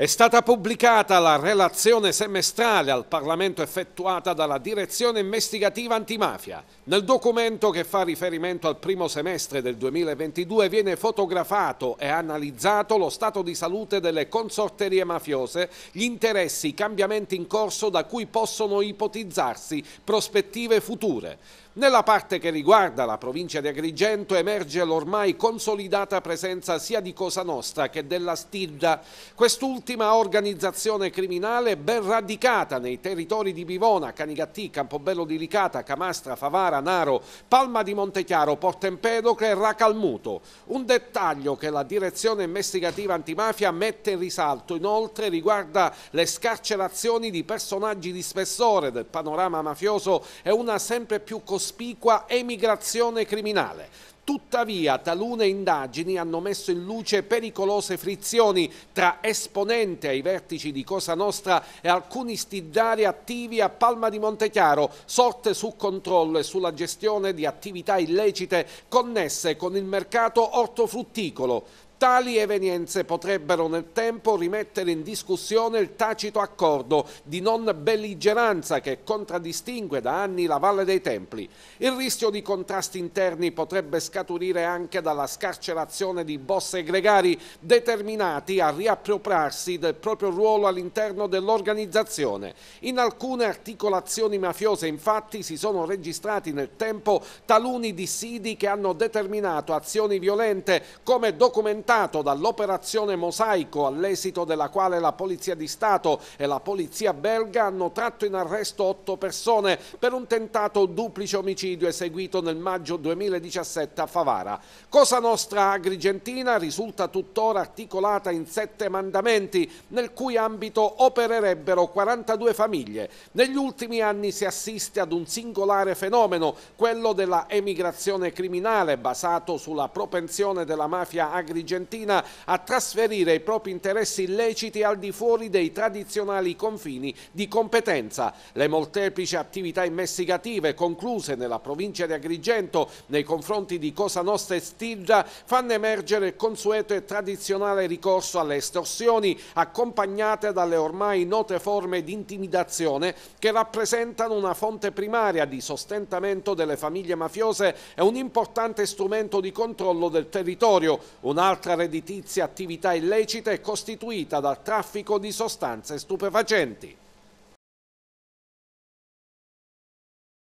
È stata pubblicata la relazione semestrale al Parlamento effettuata dalla Direzione Investigativa Antimafia. Nel documento che fa riferimento al primo semestre del 2022 viene fotografato e analizzato lo stato di salute delle consorterie mafiose, gli interessi, i cambiamenti in corso da cui possono ipotizzarsi prospettive future. Nella parte che riguarda la provincia di Agrigento emerge l'ormai consolidata presenza sia di Cosa Nostra che della Stilda, quest'ultima organizzazione criminale ben radicata nei territori di Bivona, Canigattì, Campobello di Licata, Camastra, Favara, Naro, Palma di Montechiaro, Portempedocle e Racalmuto. Un dettaglio che la direzione investigativa antimafia mette in risalto inoltre riguarda le scarcerazioni di personaggi di spessore del panorama mafioso e una sempre più costante cospicua emigrazione criminale. Tuttavia talune indagini hanno messo in luce pericolose frizioni tra esponenti ai vertici di Cosa Nostra e alcuni stiddari attivi a Palma di Montechiaro, sorte su controllo e sulla gestione di attività illecite connesse con il mercato ortofrutticolo. Tali evenienze potrebbero nel tempo rimettere in discussione il tacito accordo di non belligeranza che contraddistingue da anni la Valle dei Templi. Il rischio di contrasti interni potrebbe scaturire anche dalla scarcerazione di boss egregari determinati a riappropriarsi del proprio ruolo all'interno dell'organizzazione. In alcune articolazioni mafiose infatti si sono registrati nel tempo taluni dissidi che hanno determinato azioni violente come documentate spaventato dall'operazione Mosaico all'esito della quale la Polizia di Stato e la Polizia belga hanno tratto in arresto otto persone per un tentato duplice omicidio eseguito nel maggio 2017 a Favara. Cosa nostra agrigentina risulta tuttora articolata in sette mandamenti nel cui ambito opererebbero 42 famiglie. Negli ultimi anni si assiste ad un singolare fenomeno, quello della emigrazione criminale basato sulla propensione della mafia agrigentina argentina a trasferire i propri interessi illeciti al di fuori dei tradizionali confini di competenza. Le molteplici attività investigative concluse nella provincia di Agrigento nei confronti di Cosa Nostra e Stilda fanno emergere il consueto e tradizionale ricorso alle estorsioni accompagnate dalle ormai note forme di intimidazione che rappresentano una fonte primaria di sostentamento delle famiglie mafiose e un importante strumento di controllo del territorio. Un'altra redditizia attività illecita è costituita dal traffico di sostanze stupefacenti.